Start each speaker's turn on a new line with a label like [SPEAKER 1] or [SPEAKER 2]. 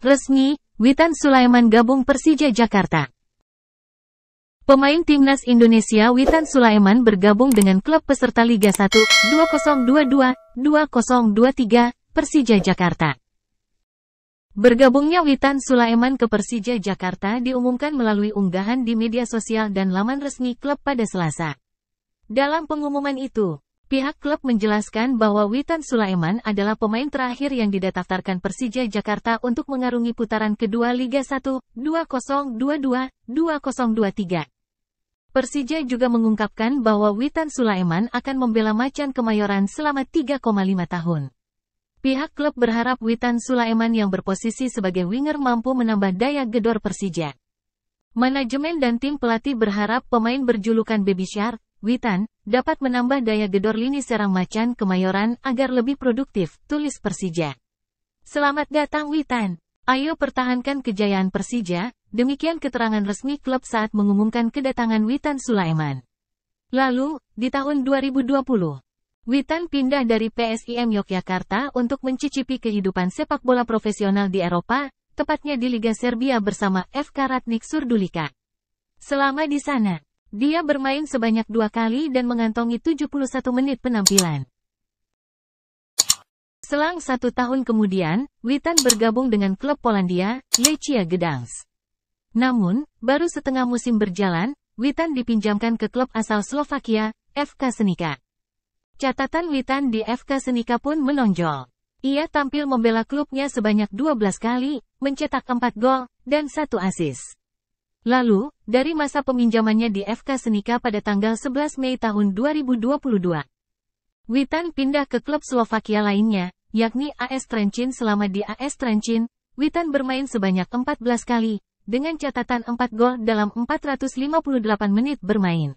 [SPEAKER 1] Resmi, Witan Sulaiman gabung Persija Jakarta. Pemain timnas Indonesia Witan Sulaiman bergabung dengan klub peserta Liga 1 2022-2023 Persija Jakarta. Bergabungnya Witan Sulaiman ke Persija Jakarta diumumkan melalui unggahan di media sosial dan laman resmi klub pada Selasa. Dalam pengumuman itu, Pihak klub menjelaskan bahwa Witan Sulaiman adalah pemain terakhir yang didaftarkan Persija Jakarta untuk mengarungi putaran kedua Liga 1 2022-2023. Persija juga mengungkapkan bahwa Witan Sulaiman akan membela Macan Kemayoran selama 3,5 tahun. Pihak klub berharap Witan Sulaiman yang berposisi sebagai winger mampu menambah daya gedor Persija. Manajemen dan tim pelatih berharap pemain berjulukan Baby Shark Witan, dapat menambah daya gedor lini serang macan kemayoran agar lebih produktif, tulis Persija. Selamat datang Witan. Ayo pertahankan kejayaan Persija, demikian keterangan resmi klub saat mengumumkan kedatangan Witan Sulaiman. Lalu, di tahun 2020, Witan pindah dari PSIM Yogyakarta untuk mencicipi kehidupan sepak bola profesional di Eropa, tepatnya di Liga Serbia bersama FK Ratnik Surdulika. Selama di sana, dia bermain sebanyak dua kali dan mengantongi 71 menit penampilan. Selang satu tahun kemudian, Witan bergabung dengan klub Polandia, Lechia Gdansk. Namun, baru setengah musim berjalan, Witan dipinjamkan ke klub asal Slovakia, FK Senika. Catatan Witan di FK Senika pun menonjol. Ia tampil membela klubnya sebanyak 12 kali, mencetak 4 gol, dan 1 assist. Lalu, dari masa peminjamannya di FK Senika pada tanggal 11 Mei tahun 2022, Witan pindah ke klub Slovakia lainnya, yakni AS Trencin selama di AS Trencin, Witan bermain sebanyak 14 kali, dengan catatan 4 gol dalam 458 menit bermain.